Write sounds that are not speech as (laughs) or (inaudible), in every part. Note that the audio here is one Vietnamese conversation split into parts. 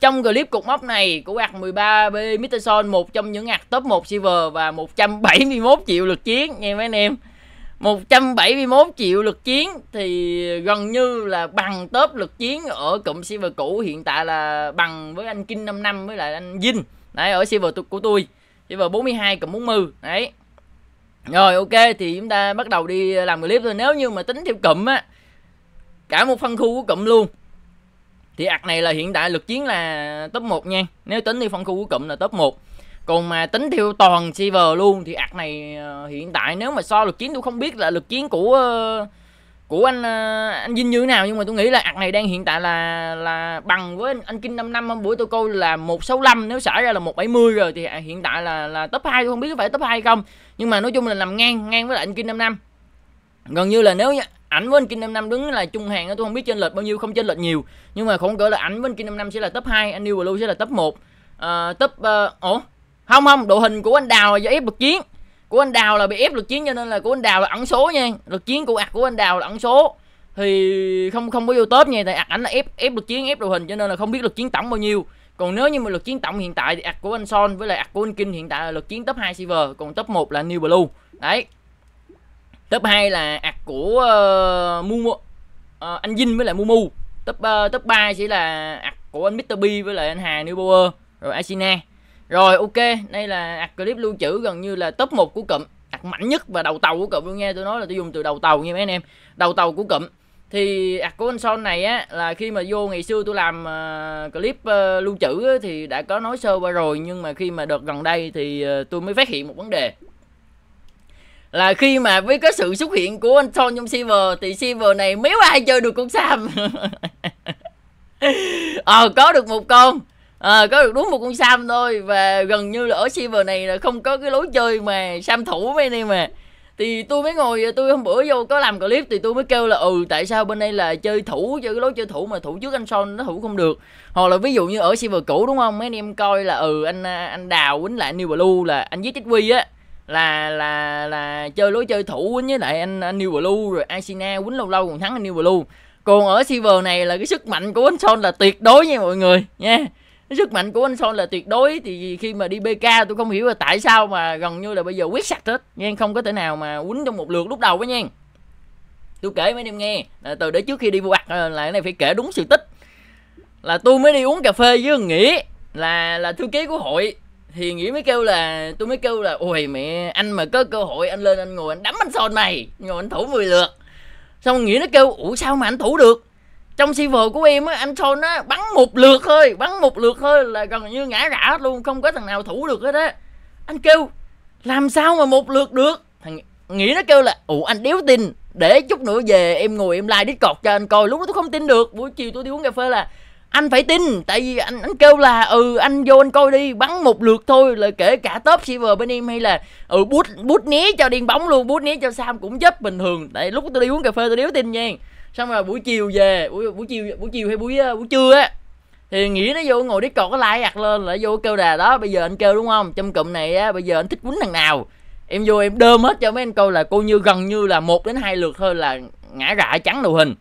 Trong clip cục móc này của ạc 13B Mitterson một trong những ạc top 1 silver và 171 triệu lượt chiến nghe mấy anh em. 171 triệu lượt chiến thì gần như là bằng top lượt chiến ở cụm silver cũ hiện tại là bằng với anh Kinh 55 với lại anh Vinh. Đấy ở silver của tôi. Silver 42 cộng 40. Đấy. Rồi ok thì chúng ta bắt đầu đi làm clip thôi Nếu như mà tính theo cụm á Cả một phân khu của cụm luôn thì ạc này là hiện tại lực chiến là top 1 nha nếu tính theo phân khu của cụm là top 1 còn mà tính theo toàn server luôn thì ạc này ờ, hiện tại nếu mà so lực chiến tôi không biết là lực chiến của ờ, của anh ờ, anh Vinh như thế nào nhưng mà tôi nghĩ là ạc này đang hiện tại là là bằng với anh, anh Kinh 5 năm hôm bữa tôi coi là 165 nếu xảy ra là 170 rồi thì hiện tại là là top 2 tôi không biết có phải top 2 không nhưng mà nói chung là nằm ngang ngang với lại anh Kinh 5 năm gần như là nếu ảnh với anh Kingdom 5 đứng là chung hàng tôi không biết trên lệch bao nhiêu không trên lệch nhiều nhưng mà không cỡ là ảnh với anh Kingdom 5 sẽ là top 2 anh New Blue sẽ là top 1 uh, ờ, top uh, ủa không không đội hình của anh Đào là do ép lực chiến của anh Đào là bị ép lực chiến cho nên là của anh Đào là ẩn số nha lực chiến của ạc của anh Đào là ẩn số thì không không có vô top nha tại ạc ảnh là ép ép lực chiến ép đội hình cho nên là không biết lực chiến tổng bao nhiêu còn nếu như mà lực chiến tổng hiện tại thì ạc của anh Son với lại ạc của anh Kinh hiện tại là lực chiến top 2 server còn top 1 là New Blue đấy top 2 là ạc của uh, ờ, Mumu uh, ờ, anh Vinh với lại mu top uh, top 3 chỉ là ạc của anh Mr. B với lại anh Hà New Power rồi Asina rồi ok đây là ạc clip lưu trữ gần như là top 1 của cụm ạc mạnh nhất và đầu tàu của cụm luôn nghe tôi nói là tôi dùng từ đầu tàu nha mấy anh em đầu tàu của cụm thì ạc của anh son này á là khi mà vô ngày xưa tôi làm uh, clip uh, lưu trữ á, thì đã có nói sơ qua rồi nhưng mà khi mà đợt gần đây thì uh, tôi mới phát hiện một vấn đề là khi mà với cái sự xuất hiện của anh Son trong Silver thì Silver này méo ai chơi được con Sam (laughs) ờ có được một con à, có được đúng một con Sam thôi và gần như là ở Silver này là không có cái lối chơi mà Sam thủ mấy anh em mà thì tôi mới ngồi tôi hôm bữa vô có làm clip thì tôi mới kêu là ừ tại sao bên đây là chơi thủ chơi cái lối chơi thủ mà thủ trước anh son nó thủ không được hoặc là ví dụ như ở silver cũ đúng không mấy anh em coi là ừ anh anh đào quýnh lại new blue là anh giết chết quy á là là là chơi lối chơi thủ quýnh với lại anh anh New Blue rồi Asina quýnh lâu lâu còn thắng anh New Blue. Còn ở Silver này là cái sức mạnh của anh Son là tuyệt đối nha mọi người nha. cái sức mạnh của anh Son là tuyệt đối thì khi mà đi BK tôi không hiểu là tại sao mà gần như là bây giờ quyết sạch hết nha không có thể nào mà quýnh trong một lượt lúc đầu quá nha tôi kể mấy em nghe là từ để trước khi đi vô ạc ờ, là cái này phải kể đúng sự tích là tôi mới đi uống cà phê với nghĩa là là thư ký của hội thì nghĩa mới kêu là tôi mới kêu là ôi mẹ anh mà có cơ hội anh lên anh ngồi anh đấm anh son mày ngồi anh thủ 10 lượt xong nghĩa nó kêu ủa sao mà anh thủ được trong server của em á anh son á bắn một lượt thôi bắn một lượt thôi là gần như ngã rã hết luôn không có thằng nào thủ được hết á anh kêu làm sao mà một lượt được thằng nghĩa nó kêu là ủa anh đéo tin để chút nữa về em ngồi em like discord cho anh coi lúc đó tôi không tin được buổi chiều tôi đi uống cà phê là anh phải tin tại vì anh anh kêu là ừ anh vô anh coi đi bắn một lượt thôi là kể cả top silver bên em hay là ừ bút bút né cho điên bóng luôn bút né cho sam cũng chấp bình thường tại lúc tôi đi uống cà phê tôi đéo tin nha xong rồi buổi chiều về buổi, buổi chiều buổi chiều hay buổi ờ, buổi trưa á thì nghĩ nó vô ngồi đít discord có like ạc lên lại vô kêu đà đó bây giờ anh kêu đúng không trong cụm này á bây giờ anh thích quýnh thằng nào em vô em đơm hết cho mấy anh coi là cô như gần như là một đến hai lượt thôi là ngã rạ trắng đầu hình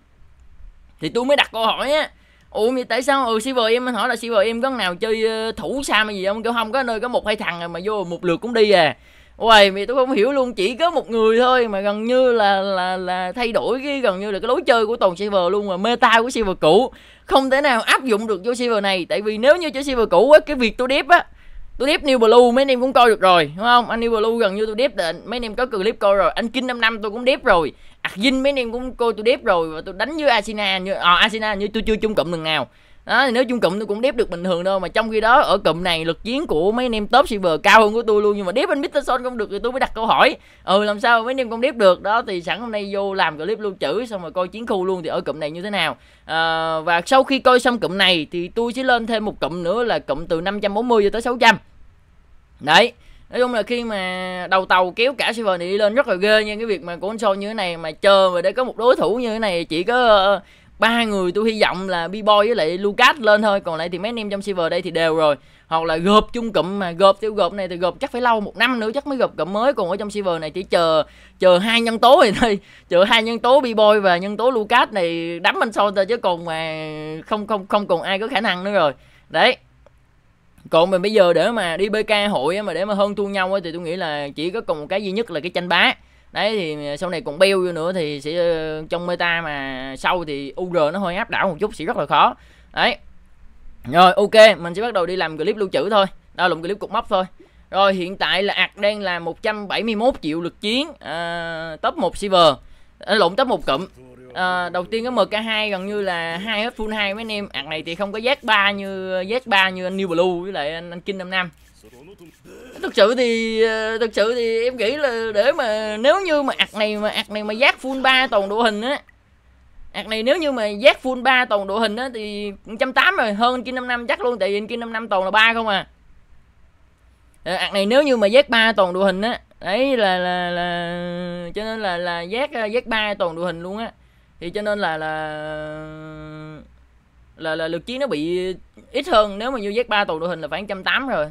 thì tôi mới đặt câu hỏi á ủa vậy tại sao ừ server em anh hỏi là server em có nào chơi ờ, thủ sao mà gì không kiểu không có nơi có một hai thằng mà vô một lượt cũng đi à Uầy, mày tôi không hiểu luôn chỉ có một người thôi mà gần như là là là thay đổi cái gần như là cái lối chơi của toàn server luôn mà meta của server cũ không thể nào áp dụng được vô server này tại vì nếu như chơi server cũ á cái việc tôi đép á tôi deep New Blue mấy anh em cũng coi được rồi đúng không anh New Blue gần như tôi tiếp mấy anh em có clip coi rồi anh kinh năm năm tôi cũng deep rồi Arjin à, mấy anh em cũng coi tôi deep rồi và tôi đánh với Asina như à, Asina như tôi chưa chung cụm lần nào đó thì nếu chung cụm tôi cũng đép được bình thường đâu mà trong khi đó ở cụm này lực chiến của mấy anh em top silver cao hơn của tôi luôn nhưng mà đép anh Peterson không được thì tôi mới đặt câu hỏi ừ làm sao mấy anh em không đép được đó thì sẵn hôm nay vô làm clip lưu trữ xong rồi coi chiến khu luôn thì ở cụm này như thế nào à, và sau khi coi xong cụm này thì tôi sẽ lên thêm một cụm nữa là cụm từ 540 cho tới 600 đấy nói chung là khi mà đầu tàu kéo cả server này đi lên rất là ghê nha cái việc mà của anh Son như thế này mà chờ mà để có một đối thủ như thế này chỉ có ờ, ba người tôi hy vọng là B-Boy với lại Lucas lên thôi còn lại thì mấy anh em trong server đây thì đều rồi hoặc là gộp chung cụm mà gộp tiêu gộp này thì gộp chắc phải lâu một năm nữa chắc mới gộp cụm mới còn ở trong server này chỉ chờ chờ hai nhân tố này thôi (laughs) chờ hai nhân tố B-Boy và nhân tố Lucas này đấm bên sau thôi chứ còn mà không không không còn ai có khả năng nữa rồi đấy còn mình bây giờ để mà đi BK hội mà để mà hơn thu nhau thì tôi nghĩ là chỉ có còn một cái duy nhất là cái tranh bá đấy thì sau này còn beo vô nữa thì sẽ ờ, trong meta mà sau thì ur nó hơi áp đảo một chút sẽ rất là khó đấy rồi ok mình sẽ bắt đầu đi làm clip lưu trữ thôi đó là clip cục móc thôi rồi hiện tại là ạc đang là 171 triệu lượt chiến à, top 1 server à, lộn top 1 cụm à, đầu tiên cái MK2 gần như là hai hết full hai mấy anh em ạc này thì không có Z3 như Z3 như anh New Blue với lại anh, anh King 55 thực sự thì ờ, thực sự thì em nghĩ là để mà nếu như mà ạc này mà ạc này mà giác full ba toàn độ hình á ạc này nếu như mà giác full ba toàn độ hình á thì 180 rồi hơn kia 55 chắc luôn tại vì kia 55 toàn là ba không à ờ, ạc này nếu như mà giác ba toàn độ hình á đấy là là là cho nên là là giác ờ, giác ba toàn độ hình luôn á thì cho nên là là là là lực chiến nó bị ít hơn nếu mà như giác ba toàn độ hình là khoảng 180 rồi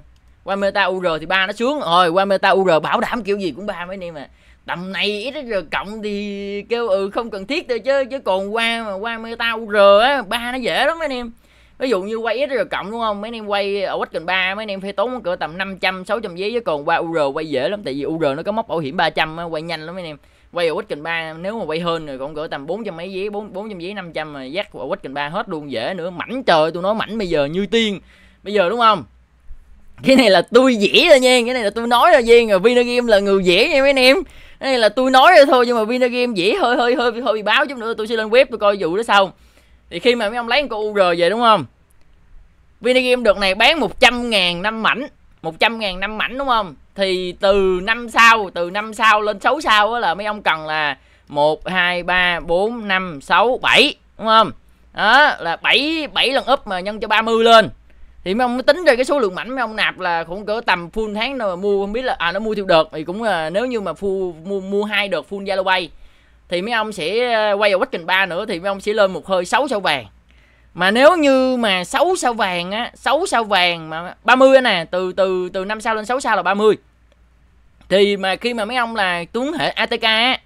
qua meta ur thì ba nó xuống rồi qua meta ur bảo đảm kiểu gì cũng ba mấy anh em à tầm này ít rồi cộng thì kêu ừ không cần thiết thôi chứ chứ còn qua mà qua meta ur á ba nó dễ lắm mấy anh em ví dụ như quay ít rồi cộng đúng không mấy anh em quay ở quách cần ba mấy anh em phải tốn cỡ tầm 500 600 giấy chứ còn qua ur quay dễ lắm tại vì ur nó có móc bảo hiểm 300 quay nhanh lắm mấy anh em quay ở quách cần ba nếu mà quay hơn rồi còn cỡ tầm 400 mấy giấy 4 400 giấy 500 mà dắt ở quách cần ba hết luôn dễ nữa mảnh trời tôi nói mảnh bây giờ như tiên bây giờ đúng không cái này là tôi vẽ thôi nha cái này là tôi nói thôi riêng rồi vinagame là người vẽ nha mấy anh em cái này là tôi nói thôi nhưng mà vinagame vẽ hơi hơi hơi hơi bị báo chút nữa tôi sẽ lên web tôi coi vụ đó sau thì khi mà mấy ông lấy con ur về đúng không vinagame được này bán 100 ngàn năm mảnh 100 ngàn năm mảnh đúng không thì từ năm sau từ năm sau lên 6 sau là mấy ông cần là 1 2 3 4 5 6 7 đúng không đó là 7 7 lần up mà nhân cho 30 lên thì mấy ông mới tính ra cái số lượng mảnh mấy ông nạp là cũng cỡ tầm full tháng nào mà mua không biết là à nó mua theo đợt thì cũng là nếu như mà full mua mua hai đợt full Zalo bay thì mấy ông sẽ à, quay vào trình 3 nữa thì mấy ông sẽ lên một hơi 6 sao vàng. Mà nếu như mà 6 sao vàng á, 6 sao vàng mà 30 anh nè, từ từ từ 5 sao lên 6 sao là 30. Thì mà khi mà mấy ông là tuấn hệ ATK á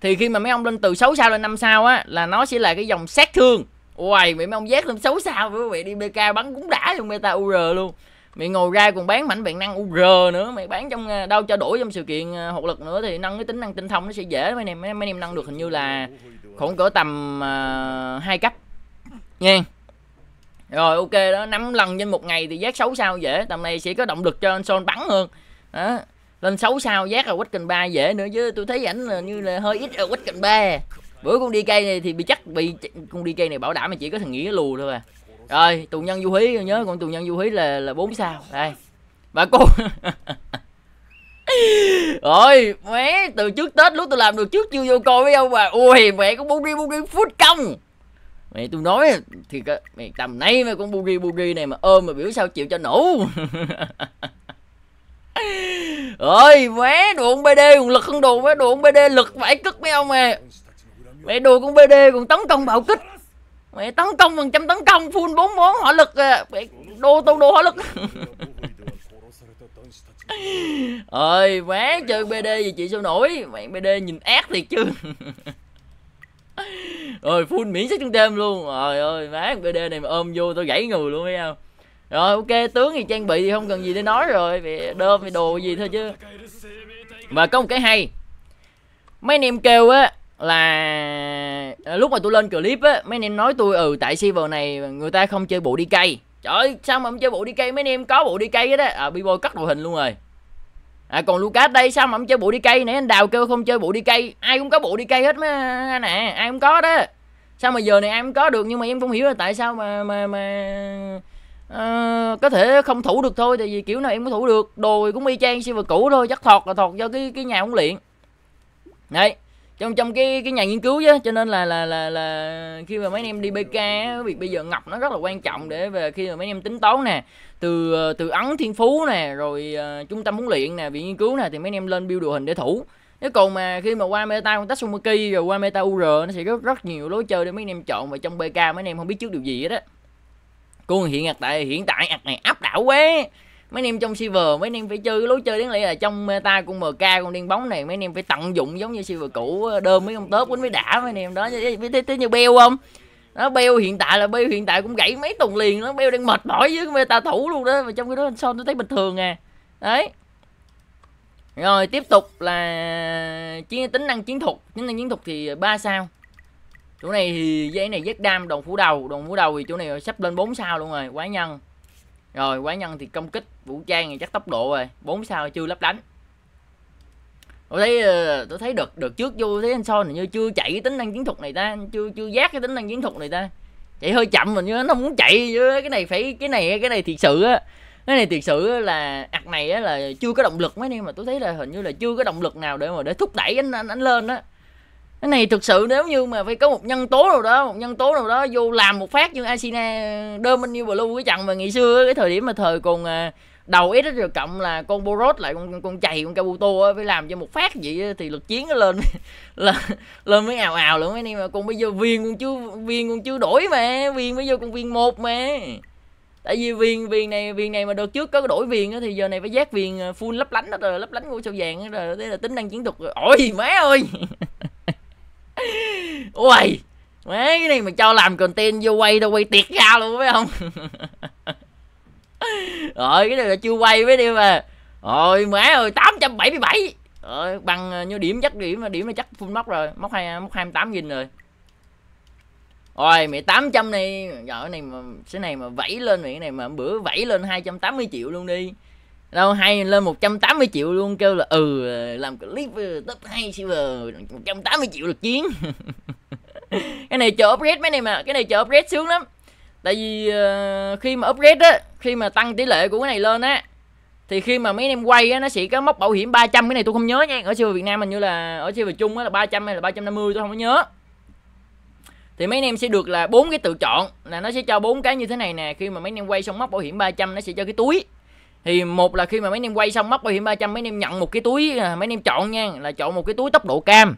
thì khi mà mấy ông lên từ 6 sao lên 5 sao á là nó sẽ là cái dòng sát thương Uầy, mày mấy giác lên xấu sao với mày đi BK bắn cũng đã luôn meta UR luôn Mày ngồi ra còn bán mảnh biện năng UR nữa Mày bán trong ờ, đâu cho đổi trong sự kiện ờ, hộp lực nữa Thì nâng cái tính năng tinh thông nó sẽ dễ Mấy anh em mấy em nâng được hình như là khoảng cỡ tầm uh, ờ, 2 cấp Nha Rồi ok đó, 5 lần trên một ngày thì giác xấu sao dễ Tầm này sẽ có động lực cho anh Son bắn hơn Đó lên xấu sao giác ở Wacken 3 dễ nữa chứ tôi thấy ảnh là như là hơi ít ở Wacken 3 bữa con đi cây này thì bị chắc bị con đi cây này bảo đảm mà chỉ có thằng nghĩa lù thôi à rồi tù nhân du hí nhớ con tù nhân du hí là là bốn sao đây bà cô (laughs) rồi mẹ từ trước tết lúc tôi làm được trước chưa vô coi với ông bà ui mẹ cũng bu đi bu đi phút công mẹ tôi nói thì mẹ tầm nay mà con bu đi bu đi này mà ôm mà biểu sao chịu cho nổ ơi (laughs) mẹ đụng bd lực không đụng mẹ đụng bd lực phải cất mấy ông à mẹ đùa con bd còn tấn công bạo kích mẹ tấn công bằng trăm tấn công full bốn món hỏa lực à. mẹ đồ tao đồ hỏa lực ơi (laughs) má chơi bd gì chị sao nổi mẹ bd nhìn ác thiệt chứ rồi (laughs) full miễn sức trong đêm luôn rồi ơi má bd này mà ôm vô tôi gãy người luôn thấy không rồi ok tướng thì trang bị thì không cần gì để nói rồi vì đơm vì đồ gì thôi chứ và có một cái hay mấy anh em kêu á là à, lúc mà tôi lên clip á mấy anh em nói tôi ừ tại server này người ta không chơi bộ đi cây trời ơi, sao mà không chơi bộ đi cây mấy anh em có bộ đi cây hết á à, b boy cắt đội hình luôn rồi à, còn Lucas đây sao mà không chơi bộ đi cây nãy anh đào kêu không chơi bộ đi cây ai cũng có bộ đi cây hết mà nè à, ai cũng có đó sao mà giờ này em có được nhưng mà em không hiểu là tại sao mà mà mà à, có thể không thủ được thôi tại vì kiểu nào em cũng thủ được đồ cũng y chang server cũ thôi chắc thọt là thọt do cái cái nhà huấn luyện đấy trong trong cái cái nhà nghiên cứu á cho nên là là là là khi mà mấy anh em đi BK việc bây giờ ngọc nó rất là quan trọng để về khi mà mấy anh em tính toán nè từ ờ, từ ấn thiên phú nè rồi uh, trung tâm huấn luyện nè viện nghiên cứu nè thì mấy anh em lên build đồ hình để thủ nếu còn mà khi mà qua meta con tách Tatsumaki rồi qua meta UR nó sẽ rất rất nhiều lối chơi để mấy anh em chọn và trong BK mấy anh em không biết trước điều gì hết á. Cô hiện tại hiện tại ạc này áp đảo quá mấy anh em trong server mấy anh em phải chơi cái lối chơi đến lại là trong meta con mk con điên bóng này mấy anh em phải tận dụng giống như server cũ ờ, đơm mấy con tớp quýnh mới đã mấy anh em đó biết thế như beo không nó beo hiện tại là beo hiện tại cũng gãy mấy tuần liền nó beo đang mệt mỏi với meta thủ luôn đó mà trong cái đó anh son tôi thấy bình thường à đấy rồi tiếp tục là chiến tính năng chiến thuật tính năng chiến thuật thì ờ, ba sao chỗ này thì giấy này rất đam đòn phủ đầu đòn phủ đầu thì chỗ này sắp lên 4 sao luôn rồi quá nhân rồi quái nhân thì công kích vũ trang thì chắc tốc độ rồi bốn sao chưa lấp đánh tôi thấy ờ, tôi thấy được được trước vô thấy anh son này như chưa chạy cái tính năng chiến thuật này ta chưa chưa giác cái tính năng chiến thuật này ta chạy hơi chậm mình như nó muốn chạy chứ cái này phải cái này cái này thiệt sự á cái này thiệt sự là ạc này là chưa có động lực mấy anh em mà tôi thấy là hình như là chưa có động lực nào để mà để thúc đẩy anh anh, anh lên á cái này thực sự nếu như mà phải có một nhân tố nào đó một nhân tố nào đó vô làm một phát như Asina minh như Blue cái trận mà ngày xưa cái thời điểm mà thời còn à, đầu ít rồi cộng là con Boros lại con con chày con Kabuto phải làm cho một phát vậy thì lực chiến nó lên là (laughs) lên mới ào ào luôn mấy anh mà con bây giờ viên con chưa viên con chưa đổi mà viên bây giờ con viên một mà tại vì viên viên này viên này mà được trước có đổi viên á thì giờ này phải giác viên à, full lấp lánh đó rồi lấp lánh ngôi sao vàng đó rồi thế là tính năng chiến thuật rồi ôi má ơi (laughs) Uầy Mấy cái này mà cho làm content vô quay đâu quay tiệt ra luôn phải không Rồi cái này là chưa quay với đi mà Rồi mẹ ơi 877 Rồi bằng ờ, như điểm chắc điểm mà điểm là chắc full móc rồi Móc, 2, móc 28 nghìn rồi rồi mẹ 800 này Trời này mà Cái này mà vẫy lên mẹ này mà bữa vẫy lên 280 triệu luôn đi đâu hay lên 180 triệu luôn kêu là ừ làm clip ừ, top hay silver 180 triệu được chiến (laughs) cái này chờ upgrade mấy này à cái này chờ upgrade sướng lắm tại vì uh, khi mà upgrade á khi mà tăng tỷ lệ của cái này lên á thì khi mà mấy anh em quay á nó sẽ có mốc bảo hiểm 300 cái này tôi không nhớ nha ở siêu Việt Nam hình như là ở siêu Việt Trung á là 300 hay là 350 tôi không có nhớ thì mấy anh em sẽ được là bốn cái tự chọn là nó sẽ cho bốn cái như thế này nè khi mà mấy anh em quay xong móc bảo hiểm 300 nó sẽ cho cái túi thì một là khi mà mấy anh em quay xong móc bảo hiểm 300 mấy anh em nhận một cái túi à, mấy anh em chọn nha là chọn một cái túi tốc độ cam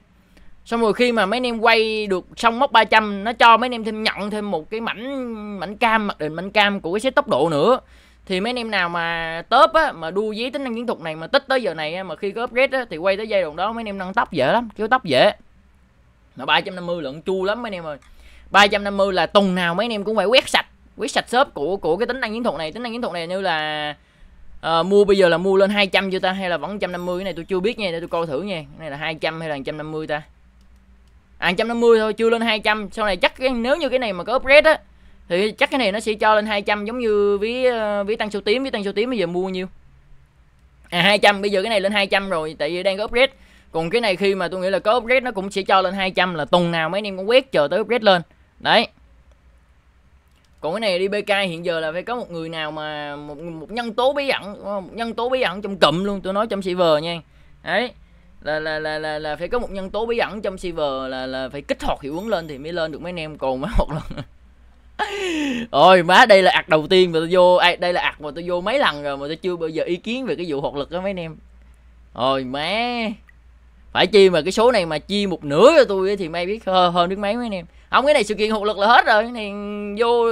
xong rồi khi mà mấy anh em quay được xong móc 300 nó cho mấy anh em thêm nhận thêm một cái mảnh mảnh cam mặc định mảnh cam của cái set tốc độ nữa thì mấy anh em nào mà tớp á mà đua với tính năng chiến thuật này mà tích tới giờ này á, mà khi có upgrade á thì quay tới giai đoạn đó mấy anh em nâng tóc dễ lắm kéo tóc dễ mà 350 lượng chua lắm mấy anh em ơi 350 là tuần nào mấy anh em cũng phải quét sạch quét sạch shop của của cái tính năng chiến thuật này tính năng chiến thuật này như là à, mua bây giờ là mua lên 200 chưa ta hay là vẫn 150 cái này tôi chưa biết nha để tôi coi thử nha cái này là 200 hay là 150 ta à 150 thôi chưa lên 200 sau này chắc nếu như cái này mà có upgrade á thì chắc cái này nó sẽ cho lên 200 giống như ví ờ, ví tăng số tím với tăng số tím bây giờ mua nhiêu à 200 bây giờ cái này lên 200 rồi tại vì đang có upgrade còn cái này khi mà tôi nghĩ là có upgrade nó cũng sẽ cho lên 200 là tuần nào mấy anh em cũng quét chờ tới upgrade lên đấy còn cái này đi bk hiện giờ là phải có một người nào mà một, một nhân tố bí ẩn một nhân tố bí ẩn trong cụm luôn tôi nói trong server nha đấy là là là là là phải có một nhân tố bí ẩn trong server là là phải kích hoạt hiệu ứng lên thì mới lên được mấy anh em còn mấy (laughs) một lần Ôi má đây là ạc đầu tiên mà tôi vô ai đây là ạc mà tôi vô mấy lần rồi mà tôi chưa bao giờ ý kiến về cái vụ hoạt lực đó mấy anh em. Ôi má. Phải chi mà cái số này mà chia một nửa cho tôi thì may biết hơn, hơn được mấy mấy anh em không cái này sự kiện hụt lực là hết rồi cái này vô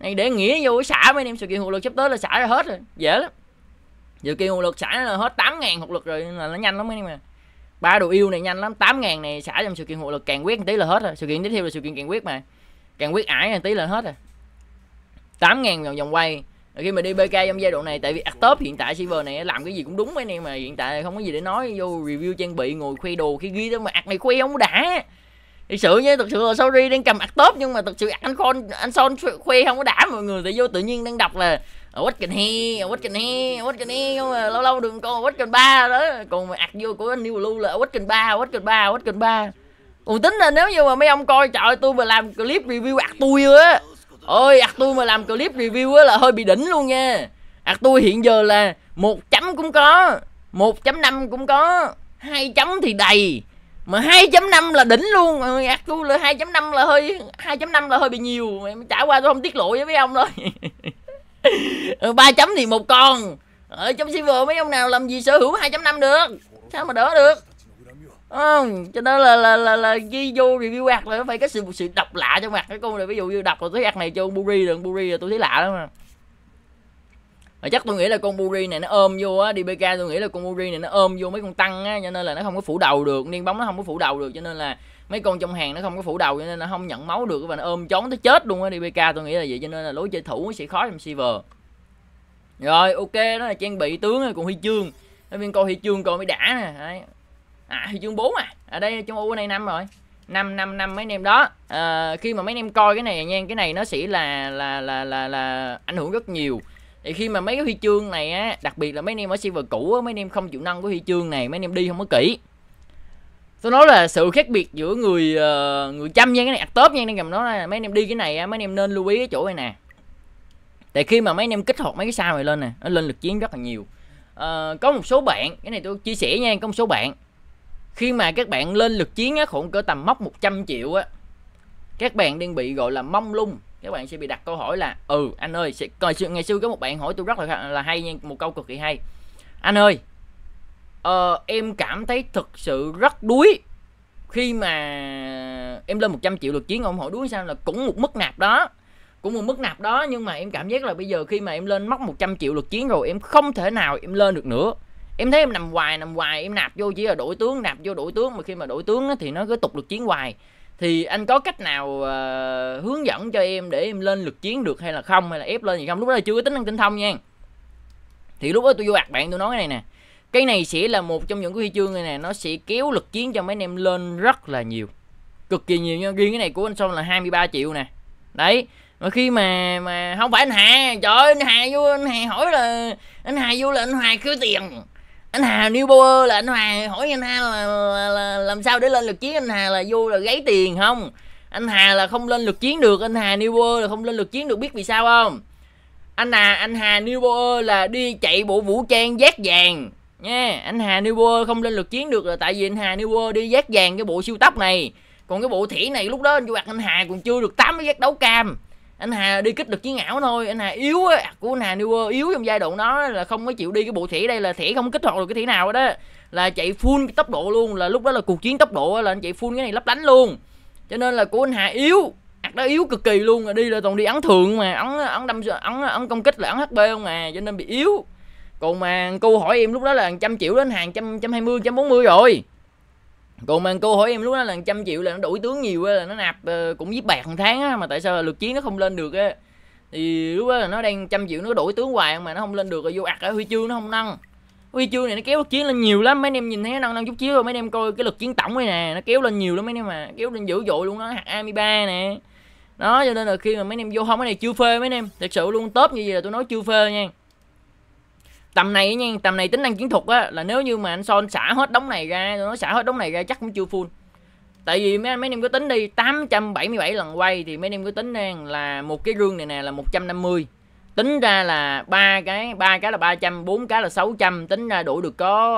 này để nghĩa vô xả mấy anh em sự kiện hụt lực sắp tới là xả ra hết rồi dễ lắm dự kiện hụt lực xả là hết 8 ngàn hụt lực rồi là nó nhanh lắm mấy anh em ba đồ yêu này nhanh lắm 8 ngàn này xả trong sự kiện hụt lực càng quyết một tí là hết rồi sự kiện tiếp theo là sự kiện càng quyết mà càng quyết ải một tí là hết rồi 8 ngàn vòng vòng quay khi mà đi BK trong giai đoạn này tại vì top hiện tại server này làm cái gì cũng đúng mấy anh em mà hiện tại không có gì để nói vô review trang bị ngồi khuê đồ khi ghi tới mà ạc này khuê không đã thực sự nhé thực sự là sorry đang cầm mặt top nhưng mà thực sự anh con anh son khoe không có đã mọi người tại vô tự nhiên đang đọc là what can he what can he what can he nhưng mà lâu lâu đừng con what can ba đó còn mà ạc vô của anh new blue là what can ba what can ba what can ba còn tính là nếu như mà mấy ông coi trời tôi mà làm clip review ạc tôi á ôi ạc tôi mà làm clip review á là hơi bị đỉnh luôn nha ạc tôi hiện giờ là một chấm cũng có một chấm năm cũng có hai chấm thì đầy mà 2.5 là đỉnh luôn ừ, ác tôi là 2.5 là hơi 2.5 là hơi bị nhiều em trả qua tôi không tiết lộ với mấy ông thôi (laughs) ừ, ba chấm thì một con ở trong server mấy ông nào làm gì sở hữu 2.5 được sao mà đỡ được Ừ, cho nên là, là là là ghi vô review ạc là phải có sự sự độc lạ trong mặt cái con này ví dụ như đọc rồi thấy ạc này cho buri được buri là tôi thấy lạ lắm mà và ờ, chắc tôi nghĩ là con Buri này nó ôm vô á DBK tôi nghĩ là con Buri này nó ôm vô mấy con tăng á cho nên là nó không có phủ đầu được niên bóng nó không có phủ đầu được cho nên là mấy con trong hàng nó không có phủ đầu cho nên nó không nhận máu được và nó ôm chón tới chết luôn á DBK tôi nghĩ là vậy cho nên là lối chơi thủ sẽ khó trong server rồi ok đó là trang bị tướng này còn huy chương nó viên coi huy chương coi mới đã nè đấy à huy chương 4 à ở đây trong u này năm rồi năm năm năm mấy anh em đó à, khi mà mấy anh em coi cái này nha cái này nó sẽ là là là là, là ảnh hưởng rất nhiều thì khi mà mấy cái huy chương này á đặc biệt là mấy anh em ở server cũ á mấy anh em không chịu nâng của huy chương này mấy anh em đi không có kỹ tôi nói là sự khác biệt giữa người ờ, người chăm nha cái này ạc tớp nha nên cầm nó là mấy anh em đi cái này mấy anh em nên lưu ý cái chỗ này nè tại khi mà mấy anh em kích hoạt mấy cái sao này lên nè nó lên lực chiến rất là nhiều uh, có một số bạn cái này tôi chia sẻ nha có một số bạn khi mà các bạn lên lực chiến á khoảng cỡ tầm móc 100 triệu á các bạn đang bị gọi là mong lung các bạn sẽ bị đặt câu hỏi là ừ anh ơi sẽ coi ngày xưa có một bạn hỏi tôi rất là là hay nha một câu cực kỳ hay anh ơi uh, em cảm thấy thực sự rất đuối khi mà em lên 100 triệu lượt chiến ông hỏi đuối sao là cũng một mức nạp đó cũng một mức nạp đó nhưng mà em cảm giác là bây giờ khi mà em lên móc 100 triệu lượt chiến rồi em không thể nào em lên được nữa em thấy em nằm hoài nằm hoài em nạp vô chỉ là đổi tướng nạp vô đổi tướng mà khi mà đổi tướng thì nó cứ tục được chiến hoài thì anh có cách nào uh, hướng dẫn cho em để em lên lực chiến được hay là không hay là ép lên gì không lúc đó là chưa có tính năng tinh thông nha thì lúc đó tôi vô bạc bạn tôi nói cái này nè cái này sẽ là một trong những cái huy chương này nè nó sẽ kéo lực chiến cho mấy anh em lên rất là nhiều cực kỳ nhiều nha riêng cái này của anh son là 23 triệu nè đấy mà khi mà mà không phải anh hà trời ơi anh hà vô anh hà hỏi là anh hà vô là anh hà cứ tiền anh Hà New Power là anh hà hỏi anh Hà là, là, là làm sao để lên lực chiến anh Hà là vô là gáy tiền không anh Hà là không lên lực chiến được anh Hà New Power là không lên lực chiến được biết vì sao không anh Hà anh Hà New Power là đi chạy bộ vũ trang giác vàng nha anh Hà New Power không lên lực chiến được là tại vì anh Hà New Power đi giác vàng cái bộ siêu tóc này còn cái bộ thỉ này lúc đó anh Chu Bạc anh Hà còn chưa được tám cái giác đấu cam anh hà đi kích được chiến ảo thôi anh hà yếu á à, của anh hà newer yếu trong giai đoạn đó là không có chịu đi cái bộ thỉ đây là thỉ không kích hoạt được cái thỉ nào đó là chạy full tốc độ luôn là lúc đó là cuộc chiến tốc độ là anh chạy full cái này lấp đánh luôn cho nên là của anh hà yếu ạc đó yếu cực kỳ luôn rồi đi là toàn đi ấn thường mà ấn ấn đâm ấn ấn công kích là ấn hp không à cho nên bị yếu còn mà câu hỏi em lúc đó là trăm triệu đến hàng trăm trăm hai mươi trăm bốn mươi rồi còn mà cô hỏi em lúc đó là trăm triệu là nó đổi tướng nhiều là nó nạp ờ, cũng giết bạc một tháng á mà tại sao là lượt chiến nó không lên được á thì lúc đó là nó đang trăm triệu nó đổi tướng hoài mà nó không lên được rồi vô ạt ở huy chương nó không nâng huy chương này nó kéo chiến lên nhiều lắm mấy anh em nhìn thấy nó nâng nâng chút chiếu rồi mấy anh em coi cái lực chiến tổng này nè nó kéo lên nhiều lắm mấy anh em mà kéo lên dữ dội luôn đó hạt ba nè đó cho nên là khi mà mấy anh em vô không cái này chưa phê mấy anh em thật sự luôn top như vậy là tôi nói chưa phê nha tầm này nha tầm này tính năng chiến thuật á là nếu như mà anh son xả hết đống này ra nó xả hết đống này ra chắc cũng chưa full tại vì mấy, mấy em có tính đi 877 lần quay thì mấy em có tính đang là một cái gương này nè là 150 tính ra là ba cái ba cái là 300 bốn cái là 600 tính ra đủ được có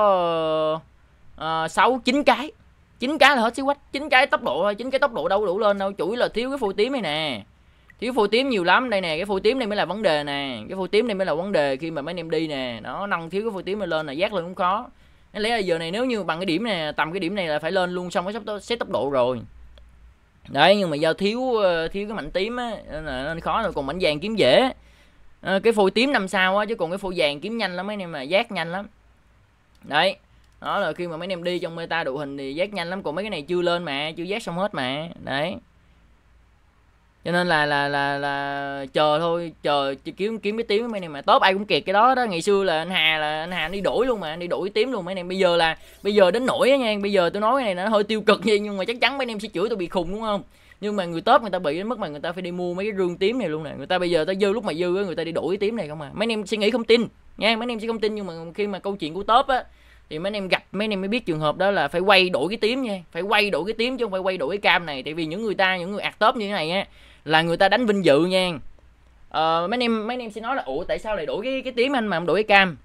ờ, sáu chín cái chín cái là hết xíu quách chín cái tốc độ thôi chín cái tốc độ đâu đủ lên đâu chủ yếu là thiếu cái phôi tím này nè thiếu phôi tím nhiều lắm đây nè cái phôi tím này mới là vấn đề nè cái phôi tím này mới là vấn đề khi mà mấy anh em đi nè nó nâng thiếu cái phôi tím này lên là giác lên cũng khó nên lẽ là giờ này nếu như bằng cái điểm này tầm cái điểm này là phải lên luôn xong cái sắp xét tốc độ rồi đấy nhưng mà do thiếu ờ, thiếu cái mảnh tím á nên khó rồi còn mảnh vàng kiếm dễ ờ, cái phôi tím năm sao á chứ còn cái phôi vàng kiếm nhanh lắm mấy anh em mà giác nhanh lắm đấy đó là khi mà mấy anh em đi trong meta đội hình thì giác nhanh lắm còn mấy cái này chưa lên mà chưa giác xong hết mà đấy cho nên là là là là chờ thôi chờ kiếm kiếm cái tím mấy anh em mà top ai cũng kẹt cái đó đó ngày xưa là anh hà là anh hà anh đi đuổi luôn mà anh đi đuổi tím luôn mấy anh em bây giờ là bây giờ đến nổi nha bây giờ tôi nói cái này nó hơi tiêu cực vậy nhưng mà chắc chắn mấy anh em sẽ chửi tôi bị khùng đúng không nhưng mà người top người ta bị đến mức mà người ta phải đi mua mấy cái rương tím này luôn nè người ta bây giờ ta dư lúc mà dư người ta đi đuổi cái tím này không à mấy anh em suy nghĩ không tin nha mấy anh em sẽ không tin nhưng mà khi mà câu chuyện của top á thì mấy anh em gặp mấy anh em mới biết trường hợp đó là phải quay đổi cái tím nha phải quay đổi cái tím chứ không phải quay đổi cái cam này tại vì những người ta những người ạt top như thế này á là người ta đánh vinh dự nha ờ, mấy anh em mấy anh em sẽ nói là ủa tại sao lại đổi cái cái tím anh mà không đổi cái cam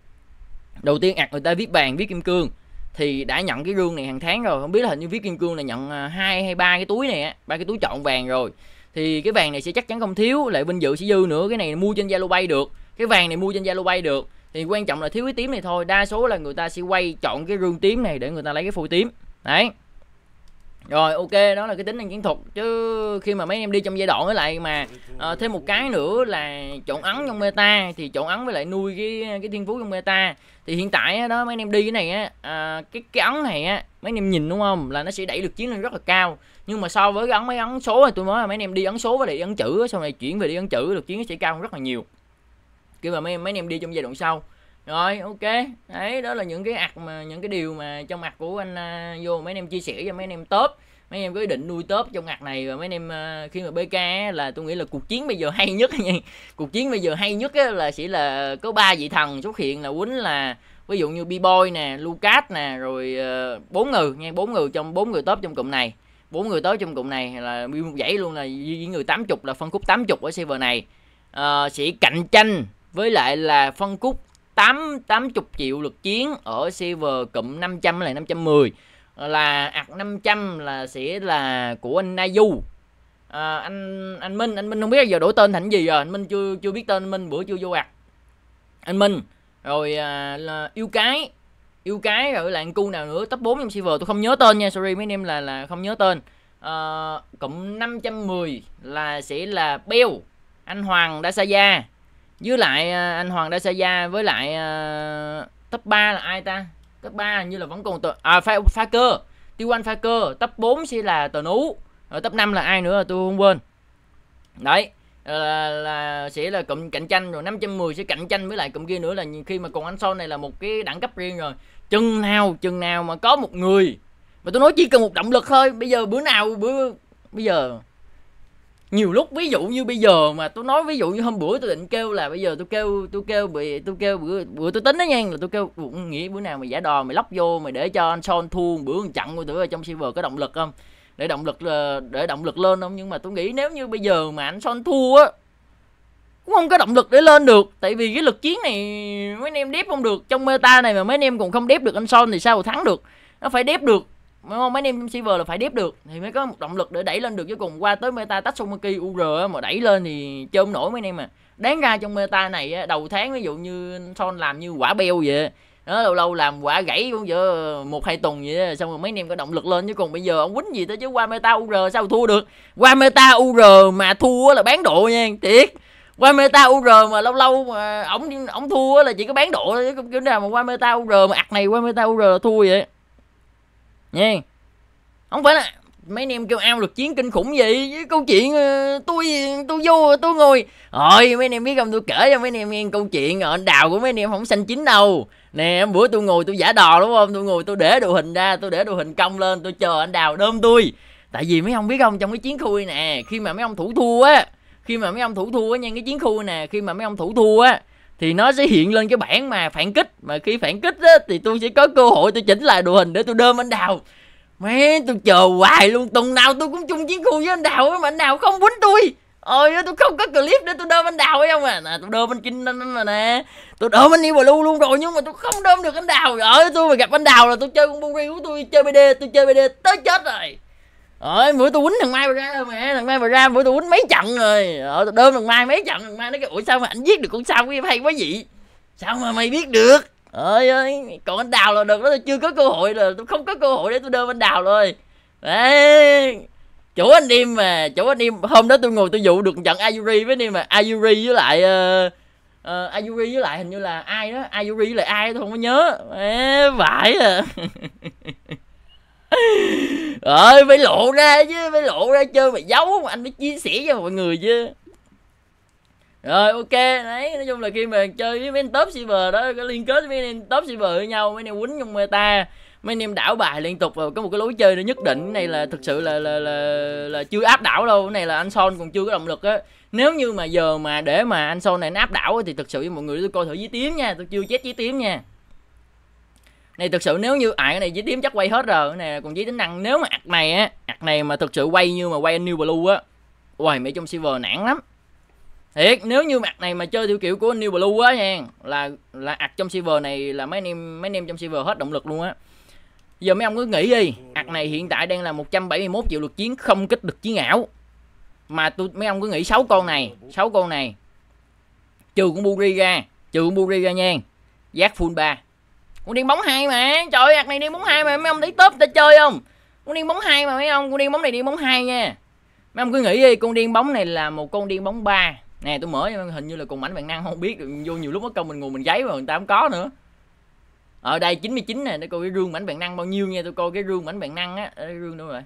đầu tiên ạc à, người ta viết bàn viết kim cương thì đã nhận cái gương này hàng tháng rồi không biết là hình như viết kim cương này nhận à, hai hay ba cái túi này ba cái túi chọn vàng rồi thì cái vàng này sẽ chắc chắn không thiếu lại vinh dự sẽ dư nữa cái này mua trên zalo bay được cái vàng này mua trên zalo bay được thì quan trọng là thiếu cái tím này thôi đa số là người ta sẽ quay chọn cái gương tím này để người ta lấy cái phôi tím đấy rồi ok đó là cái tính năng chiến thuật chứ khi mà mấy em đi trong giai đoạn với lại mà à, thêm một cái nữa là chọn ấn trong meta thì chọn ấn với lại nuôi cái cái thiên phú trong meta thì hiện tại đó mấy em đi cái này á à, cái cái ấn này á mấy em nhìn đúng không là nó sẽ đẩy được chiến lên rất là cao nhưng mà so với cái ấn mấy ấn số thì tôi nói là mấy em đi ấn số với lại ấn chữ sau này chuyển về đi ấn chữ được chiến sẽ cao hơn rất là nhiều khi mà mấy mấy em đi trong giai đoạn sau rồi ok đấy đó là những cái ạc mà những cái điều mà trong ạc của anh à, vô mấy anh em chia sẻ cho mấy anh em top mấy em có ý định nuôi tớp trong ngặt này và mấy anh em à, khi mà bk là tôi nghĩ là cuộc chiến bây giờ hay nhất nha cuộc chiến bây giờ hay nhất là chỉ là có ba vị thần xuất hiện là quýnh là ví dụ như b boy nè lucas nè rồi ờ, bốn người nha bốn người trong bốn người tớp trong cụm này bốn người tới trong cụm này là một dãy luôn là người 80 là phân khúc 80 ở server này à, sẽ cạnh tranh với lại là phân khúc 8 80 triệu lượt chiến ở server cụm 500 là 510 là ạc 500 là sẽ là của anh Nayu à, anh anh Minh anh Minh không biết giờ đổi tên thành gì rồi anh Minh chưa chưa biết tên anh Minh bữa chưa vô ạc anh Minh rồi à, là yêu cái yêu cái rồi là anh cu nào nữa top 4 trong server tôi không nhớ tên nha sorry mấy anh em là là không nhớ tên à, cụm 510 là sẽ là Beo anh Hoàng đã xa gia với lại à, anh Hoàng Đa Sa Gia với lại uh, top 3 là ai ta top 3 như là vẫn còn tờ à pha pha cơ tiêu anh pha cơ top 4 sẽ là tờ nú ở top 5 là ai nữa tôi không quên đấy là, là sẽ là cụm cạnh tranh rồi 510 sẽ cạnh tranh với lại cụm kia nữa là khi mà còn anh sau này là một cái đẳng cấp riêng rồi chừng nào chừng nào mà có một người mà tôi nói chỉ cần một động lực thôi bây giờ bữa nào bữa bây giờ nhiều lúc ví dụ như bây giờ mà tôi nói ví dụ như hôm bữa tôi định kêu là bây giờ tôi kêu tôi kêu bị tôi kêu bữa bữa tôi tính đó nha là tôi kêu nghĩ bữa nào mày giả đò mày lóc vô mày để cho anh son thua bữa anh chặn của ở trong silver có động lực không để động lực ờ, để động lực lên không nhưng mà tôi nghĩ nếu như bây giờ mà anh son thua á cũng không có động lực để lên được tại vì cái lực chiến này mấy anh em đép không được trong meta này mà mấy anh em còn không đép được anh son thì sao thắng được nó phải đép được mấy không mấy anh em là phải đép được thì mới có một động lực để đẩy lên được chứ cùng qua tới meta Tatsumaki UR mà đẩy lên thì chơi không nổi mấy anh em mà đáng ra trong meta này đầu tháng ví dụ như son làm như quả beo vậy đó lâu lâu làm quả gãy cũng vậy một hai tuần vậy xong rồi mấy anh em có động lực lên chứ còn bây giờ ông quýnh gì tới chứ qua meta ur sao thua được qua meta ur mà thua là bán độ nha thiệt qua meta ur mà lâu lâu mà ổng ổng thua là chỉ có bán độ thôi chứ kiểu nào mà qua meta ur mà ạc này qua meta ur là thua vậy nha không phải là mấy anh em kêu ao lực chiến kinh khủng vậy với câu chuyện ờ, tôi tôi vô tôi ngồi rồi mấy anh em biết không tôi kể cho mấy anh em nghe câu chuyện ở ờ, đào của mấy anh em không xanh chín đâu nè bữa tôi ngồi tôi giả đò đúng không tôi ngồi tôi để đồ hình ra tôi để đồ hình cong lên tôi chờ anh đào đơm tôi tại vì mấy ông biết không trong cái chiến khu này nè khi mà mấy ông thủ thua á khi mà mấy ông thủ thua á nha cái chiến khu này nè khi mà mấy ông thủ thua á thì nó sẽ hiện lên cái bảng mà phản kích mà khi phản kích á, thì tôi sẽ có cơ hội tôi chỉnh lại đội hình để tôi đơm anh đào Mẹ tôi chờ hoài luôn Tuần nào tôi cũng chung chiến khu với anh Đào Mà anh Đào không quýnh tôi Ôi tôi không có clip để tôi đơm anh Đào ấy không à nè, Tôi đơm anh Kinh anh mà nè Tôi đơm anh lu luôn rồi Nhưng mà tôi không đơm được anh Đào Ở tôi mà gặp anh Đào là tôi chơi con Buri của tôi Chơi BD tôi chơi BD tới chết rồi Ờ, bữa tôi quýnh thằng Mai ra rồi mẹ, thằng Mai ra bữa tôi quýnh mấy trận rồi. Ờ, tôi đơm thằng Mai mấy trận, thằng Mai nó kêu ủa sao mà anh giết được con sao em hay quá vậy? Sao mà mày biết được? Ơi ơi, còn anh Đào là được đó tôi chưa có cơ hội rồi, tôi không có cơ hội để tôi đơm anh Đào rồi. Đấy. Chủ anh em mà, chỗ anh em hôm đó tôi ngồi tôi dụ được trận Ayuri với anh em mà Ayuri với lại uh, uh, Ayuri với lại hình như là ai đó, Ayuri với lại ai tôi không có nhớ. Ê, phải à. (laughs) ơi phải lộ ra chứ phải lộ ra chơi mà giấu anh mới chia sẻ cho mọi người chứ rồi ok đấy nói chung là khi mà chơi với mấy top silver đó có liên kết với mấy top silver với nhau mấy anh em quýnh trong meta mấy anh em đảo bài liên tục và có một cái lối chơi nó nhất định này là thực sự là là là, là chưa áp đảo đâu cái này là anh son còn chưa có động lực á nếu như mà giờ mà để mà anh son này nó áp đảo thì thực sự với mọi người tôi coi thử với tím nha tôi chưa chết với tím nha này thực sự nếu như ai à, cái này dí tím chắc quay hết rồi cái này còn dí tính năng nếu mà ạc này á ạc này mà thực sự quay như mà quay new blue á ui mấy trong silver nản lắm thiệt nếu như mặt này mà chơi theo kiểu của new blue á nha là là ạc trong silver này là mấy anh em mấy anh em trong silver hết động lực luôn á giờ mấy ông cứ nghĩ đi ạc này hiện tại đang là 171 triệu lượt chiến không kích được chiến ảo mà tôi mấy ông cứ nghĩ sáu con này sáu con này trừ con buri ra trừ con buri ra nha giác full 3 con điên bóng hai mà trời ơi, này điên bóng hai mà mấy ông thấy tớp ta chơi không con điên bóng hai mà mấy ông con điên bóng này điên bóng hai nha mấy ông cứ nghĩ đi con điên bóng này là một con điên bóng ba nè tôi mở hình như là cùng ảnh bạn năng không biết vô nhiều lúc mất công mình ngồi mình giấy mà người ta không có nữa ở ờ, đây 99 nè để coi cái rương mảnh bạn năng bao nhiêu nha tôi coi cái rương mảnh bạn năng á ờ, cái rương đâu rồi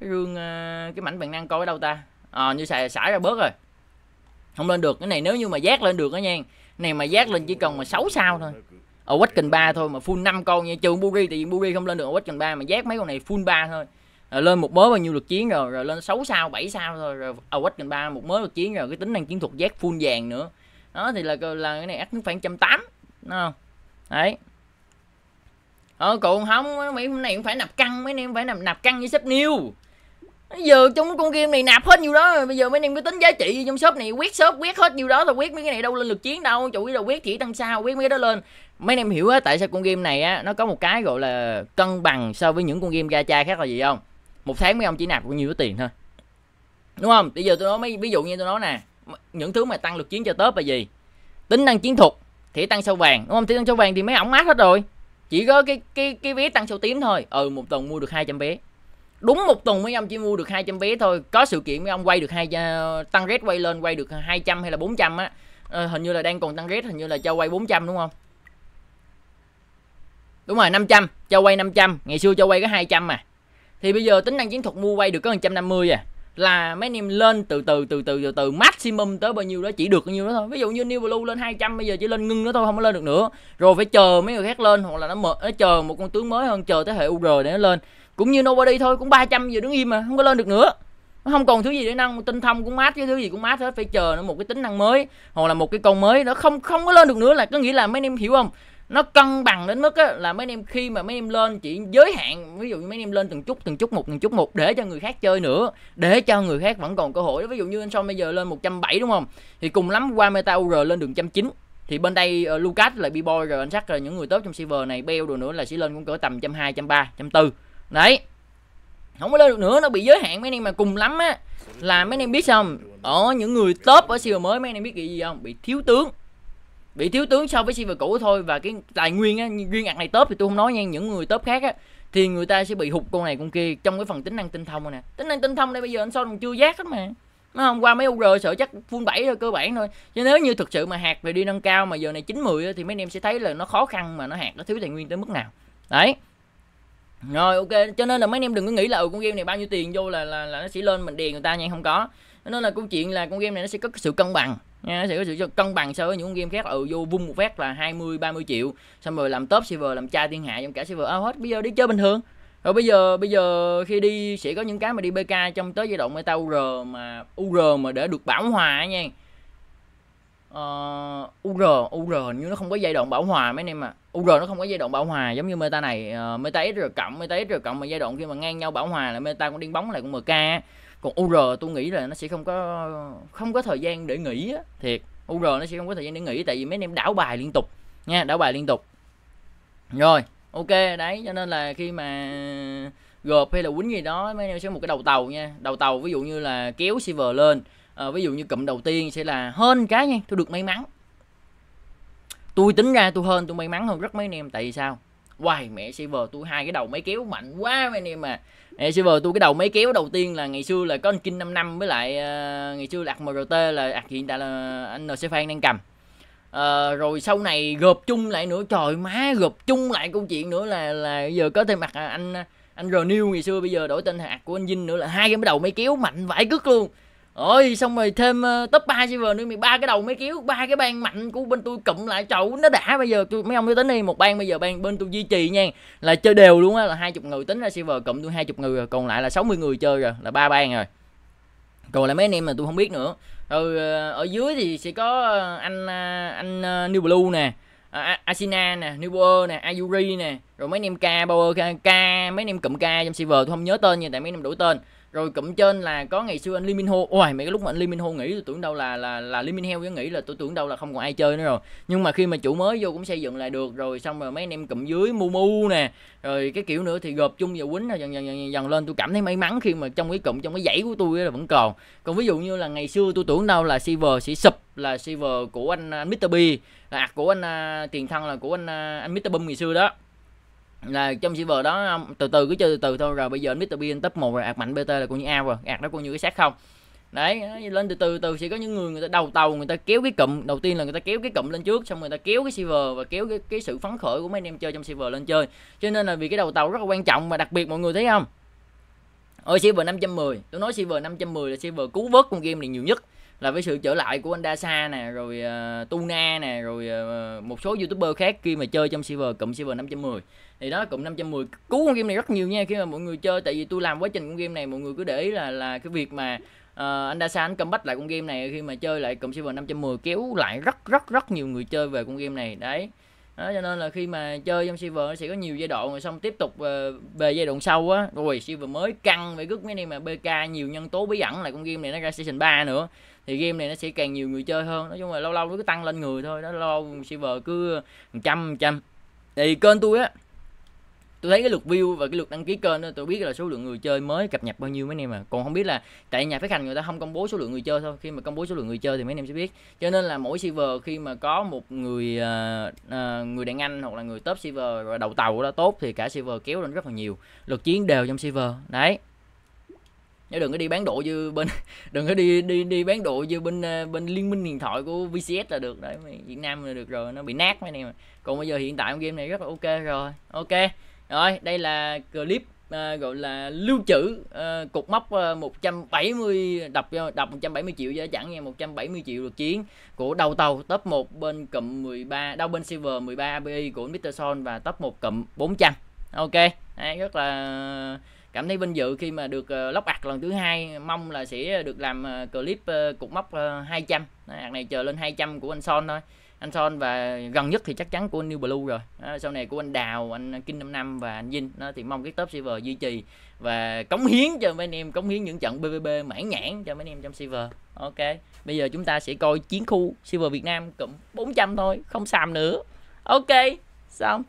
cái rương ờ, cái mảnh bạn năng coi ở đâu ta ờ à, như xài xả ra bớt rồi không lên được cái này nếu như mà giác lên được đó nha này mà giác lên chỉ cần mà 6 sao thôi Awaken 3 thôi mà full 5 con nha trừ Buri thì Buri không lên được Awaken 3 mà giác mấy con này full 3 thôi rồi lên một mớ bao nhiêu lượt chiến rồi rồi lên 6 sao 7 sao thôi rồi Awaken 3 một mớ lượt chiến rồi cái tính năng chiến thuật giác full vàng nữa đó thì là là cái này ắt khoảng 180 đúng không đấy ờ còn không mấy hôm nay cũng phải nạp căng mấy anh em phải nạp nạp căng với sếp new giờ trong con game này nạp hết nhiêu đó bây giờ mấy anh em cứ tính giá trị trong shop này quét shop quét hết nhiêu đó rồi quét mấy cái này đâu lên lực chiến đâu chủ yếu là quét chỉ tăng sao quét mấy cái đó lên mấy anh em hiểu á tại sao con game này á nó có một cái gọi là cân bằng so với những con game gacha khác là gì không một tháng mấy ông chỉ nạp bao nhiêu tiền thôi đúng không bây giờ tôi nói mấy ví dụ như tôi nói nè những thứ mà tăng lực chiến cho tớp là gì tính năng chiến thuật thì tăng sao vàng đúng không thì tăng sao vàng thì mấy ổng mát hết rồi chỉ có cái cái cái vé tăng sao tím thôi ừ một tuần mua được 200 vé đúng một tuần mấy ông chỉ mua được 200 vé thôi có sự kiện mấy ông quay được hai uh, tăng rét quay lên quay được 200 hay là 400 á à, hình như là đang còn tăng rét hình như là cho quay 400 đúng không đúng rồi 500 cho quay 500 ngày xưa cho quay có 200 mà thì bây giờ tính năng chiến thuật mua quay được có 150 à là mấy anh em lên từ từ từ từ từ từ maximum tới bao nhiêu đó chỉ được bao nhiêu đó thôi ví dụ như new blue lên 200 bây giờ chỉ lên ngưng nữa thôi không có lên được nữa rồi phải chờ mấy người khác lên hoặc là nó mở nó chờ một con tướng mới hơn chờ tới hệ ur để nó lên cũng như nobody thôi cũng 300 giờ đứng im mà không có lên được nữa nó không còn thứ gì để năng tinh thông cũng mát chứ thứ gì cũng mát hết phải chờ nó một cái tính năng mới hoặc là một cái con mới nó không không có lên được nữa là có nghĩa là mấy anh em hiểu không nó cân bằng đến mức á, là mấy em khi mà mấy em lên chỉ giới hạn ví dụ như mấy em lên từng chút từng chút một từng chút một để cho người khác chơi nữa để cho người khác vẫn còn cơ hội ví dụ như anh son bây giờ lên 170 đúng không thì cùng lắm qua meta ur lên đường trăm chín thì bên đây uh, Lucas lại B-boy rồi anh sắc rồi những người tốt trong server này beo đồ nữa là sẽ lên cũng cỡ tầm trăm hai trăm ba trăm bốn đấy không có lên được nữa nó bị giới hạn mấy anh em mà cùng lắm á là mấy em biết không ở những người top ở siêu mới mấy em biết cái gì không bị thiếu tướng bị thiếu tướng so với silver cũ thôi và cái tài nguyên á duyên ạc này tớp thì tôi không nói nha những người tớp khác á thì người ta sẽ bị hụt con này con kia trong cái phần tính năng tinh thông nè tính năng tinh thông đây bây giờ anh son còn chưa giác hết mà nó hôm qua mấy UR sợ chắc full bảy thôi cơ bản thôi chứ nếu như thực sự mà hạt về đi nâng cao mà giờ này 90 thì mấy anh em sẽ thấy là nó khó khăn mà nó hạt nó thiếu tài nguyên tới mức nào đấy rồi ok cho nên là mấy anh em đừng có nghĩ là ừ con game này bao nhiêu tiền vô là là, là nó sẽ lên mình điền người ta nha không có nên là câu chuyện là con game này nó sẽ có sự cân bằng nha nó sẽ có sự cân bằng so với những game khác ừ vô vung một phát là 20 30 triệu xong rồi làm top server làm cha thiên hạ trong cả server à, hết bây giờ đi chơi bình thường rồi bây giờ bây giờ khi đi sẽ có những cái mà đi BK trong tới giai đoạn meta UR mà UR mà để được bảo hòa nha ờ, UR UR hình như nó không có giai đoạn bảo hòa mấy anh em mà UR nó không có giai đoạn bảo hòa giống như meta này uh, meta X rồi cộng meta X rồi cộng mà giai đoạn khi mà ngang nhau bảo hòa là meta cũng điên bóng lại cũng MK còn UR tôi nghĩ là nó sẽ không có không có thời gian để nghỉ á thiệt UR nó sẽ không có thời gian để nghỉ tại vì mấy anh em đảo bài liên tục nha đảo bài liên tục rồi ok đấy cho nên là khi mà gộp hay là quýnh gì đó mấy anh em sẽ một cái đầu tàu nha đầu tàu ví dụ như là kéo silver lên à, ví dụ như cụm đầu tiên sẽ là hơn cái nha tôi được may mắn tôi tính ra tôi hơn tôi may mắn hơn rất mấy anh em tại vì sao hoài mẹ silver tôi hai cái đầu máy kéo mạnh quá mấy anh em mà Nè server tôi cái đầu máy kéo đầu tiên là ngày xưa là có anh kinh 5 năm với lại uh, ngày xưa là MRT là ạc hiện tại là anh NC Phan đang cầm. Uh, rồi sau này gộp chung lại nữa trời má gộp chung lại câu chuyện nữa là là giờ có thêm mặt à, anh anh Renew ngày xưa bây giờ đổi tên hạt của anh Vinh nữa là hai cái bắt đầu máy kéo mạnh vãi cứt luôn Ôi xong rồi thêm uh, top 3 server nữa mình ba cái đầu mấy kéo ba cái ban mạnh của bên tôi cụm lại chậu nó đã bây giờ tôi mấy ông tôi tính đi một ban bây giờ ban bên tôi duy trì nha là chơi đều luôn á là hai chục người tính ra server cụm tôi hai chục người rồi còn lại là 60 người chơi rồi là ba ban rồi còn lại mấy anh em mà tôi không biết nữa rồi ờ, ở dưới thì sẽ có ờ, anh anh New Blue nè à, Asina nè, Newber nè, Ayuri nè, rồi mấy anh em K, Power K, mấy anh em cụm K trong server tôi không nhớ tên nhưng tại mấy anh em đổi tên rồi cụm trên là có ngày xưa anh liminho, Min Ho ôi mấy cái lúc mà anh liminho nghĩ tôi tưởng đâu là là là Lee Min nghĩ là tôi tưởng đâu là không còn ai chơi nữa rồi nhưng mà khi mà chủ mới vô cũng xây dựng lại được rồi xong rồi mấy anh em cụm dưới mu mu nè rồi cái kiểu nữa thì gộp chung vào quýnh rồi dần dần dần dần lên tôi cảm thấy may mắn khi mà trong cái cụm trong cái dãy của tôi là vẫn còn còn ví dụ như là ngày xưa tôi tưởng đâu là Silver sẽ sụp là Silver của anh, anh Mr. B là của anh uh, tiền thân là của anh uh, anh Mr. Bum ngày xưa đó là trong server đó um, từ từ cứ chơi từ từ thôi rồi bây giờ anh Mr. Bean top 1 rồi ạt mạnh BT là cũng như ao rồi ạt đó cũng như cái xác không đấy lên từ từ từ sẽ có những người người ta đầu tàu người ta kéo cái cụm đầu tiên là người ta kéo cái cụm lên trước xong người ta kéo cái server và kéo cái, cái sự phấn khởi của mấy anh em chơi trong server lên chơi cho nên là vì cái đầu tàu rất là quan trọng và đặc biệt mọi người thấy không ôi server 510 tôi nói server 510 là server cứu vớt con game này nhiều nhất là với sự trở lại của anh Dasa nè rồi uh, Tuna nè rồi uh, một số youtuber khác khi mà chơi trong server cộng server 510 thì đó cộng 510 cứu con game này rất nhiều nha khi mà mọi người chơi tại vì tôi làm quá trình con game này mọi người cứ để ý là là cái việc mà uh, anh Dasa anh comeback lại con game này khi mà chơi lại cộng server 510 kéo lại rất rất rất nhiều người chơi về con game này đấy đó cho nên là khi mà chơi trong server nó sẽ có nhiều giai đoạn rồi xong tiếp tục uh, về giai đoạn sau á rồi server mới căng về cứ mấy anh mà bk nhiều nhân tố bí ẩn là con game này nó ra season 3 nữa thì game này nó sẽ càng nhiều người chơi hơn nói chung là lâu lâu nó cứ tăng lên người thôi nó lâu server cứ trăm trăm thì kênh tôi á tôi thấy cái lượt view và cái lượt đăng ký kênh đó, tôi biết là số lượng người chơi mới cập nhật bao nhiêu mấy anh em à còn không biết là tại nhà phát hành người ta không công bố số lượng người chơi thôi khi mà công bố số lượng người chơi thì mấy anh em sẽ biết cho nên là mỗi server khi mà có một người uh, uh, người đàn anh hoặc là người top server và đầu tàu đó tốt thì cả server kéo lên rất là nhiều lượt chiến đều trong server đấy chứ đừng có đi bán độ như bên (laughs) đừng có đi đi đi bán độ như bên à, bên liên minh điện thoại của VCS là được đấy Việt Nam là được rồi nó bị nát mấy anh em còn bây giờ hiện tại game này rất là ok rồi ok rồi đây là clip À, gọi là lưu trữ à, cục móc à, 170 đập đập 170 triệu giá chẳng nha 170 triệu được chiến của đầu tàu top 1 bên cụm 13 đâu bên silver 13 bi của Mr. Son và top 1 cụm 400 ok Đấy, rất là cảm thấy vinh dự khi mà được uh, lóc ạc lần thứ hai mong là sẽ được làm uh, clip uh, cục mốc uh, 200 ạc này chờ lên 200 của anh Son thôi anh Son và gần nhất thì chắc chắn của anh New Blue rồi à, sau này của anh Đào anh Kinh năm năm và anh Vinh nó thì mong cái top server duy trì và cống hiến cho mấy anh em cống hiến những trận bbb mãn nhãn cho mấy anh em trong server ok bây giờ chúng ta sẽ coi chiến khu server Việt Nam cụm 400 thôi không xàm nữa ok xong